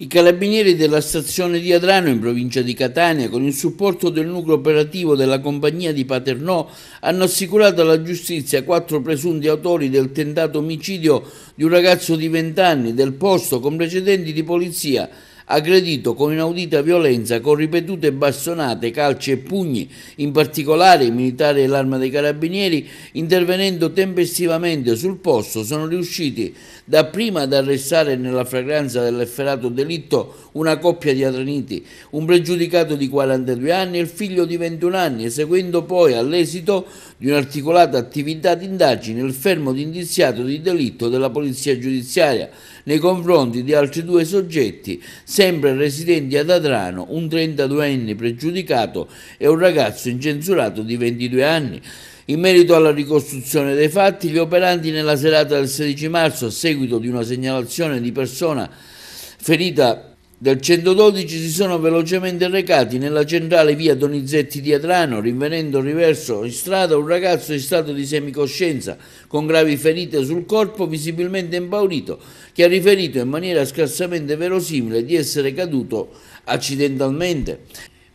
I carabinieri della stazione di Adrano in provincia di Catania, con il supporto del nucleo operativo della compagnia di Paternò, hanno assicurato alla giustizia quattro presunti autori del tentato omicidio di un ragazzo di 20 anni del posto con precedenti di polizia aggredito con inaudita violenza con ripetute bastonate, calci e pugni, in particolare i militari dell'arma dei carabinieri intervenendo tempestivamente sul posto sono riusciti dapprima ad arrestare nella fragranza dell'efferato delitto una coppia di adraniti, un pregiudicato di 42 anni e il figlio di 21 anni, eseguendo poi all'esito di un'articolata attività di indagine il fermo di indiziato di delitto della polizia giudiziaria nei confronti di altri due soggetti sempre residenti ad Adrano, un 32enne pregiudicato e un ragazzo incensurato di 22 anni. In merito alla ricostruzione dei fatti, gli operanti nella serata del 16 marzo, a seguito di una segnalazione di persona ferita del 112 si sono velocemente recati nella centrale via Donizetti di Adrano, rinvenendo riverso in strada un ragazzo in stato di semicoscienza con gravi ferite sul corpo, visibilmente impaurito, che ha riferito in maniera scarsamente verosimile di essere caduto accidentalmente.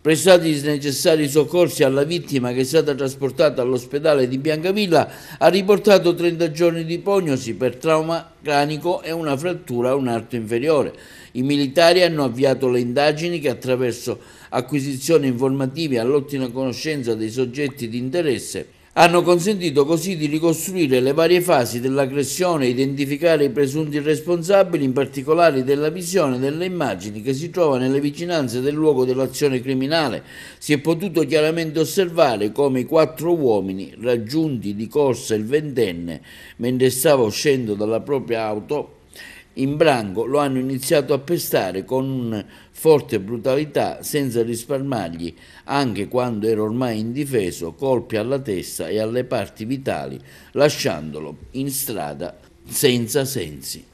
Prestati i necessari soccorsi alla vittima che è stata trasportata all'ospedale di Biancavilla, ha riportato 30 giorni di prognosi per trauma cranico e una frattura a un arto inferiore. I militari hanno avviato le indagini che attraverso acquisizioni informative all'ottima conoscenza dei soggetti di interesse hanno consentito così di ricostruire le varie fasi dell'aggressione e identificare i presunti responsabili, in particolare della visione delle immagini che si trova nelle vicinanze del luogo dell'azione criminale. Si è potuto chiaramente osservare come i quattro uomini, raggiunti di corsa il ventenne mentre stava uscendo dalla propria auto, in branco lo hanno iniziato a pestare con forte brutalità, senza risparmargli, anche quando era ormai indifeso, colpi alla testa e alle parti vitali, lasciandolo in strada senza sensi.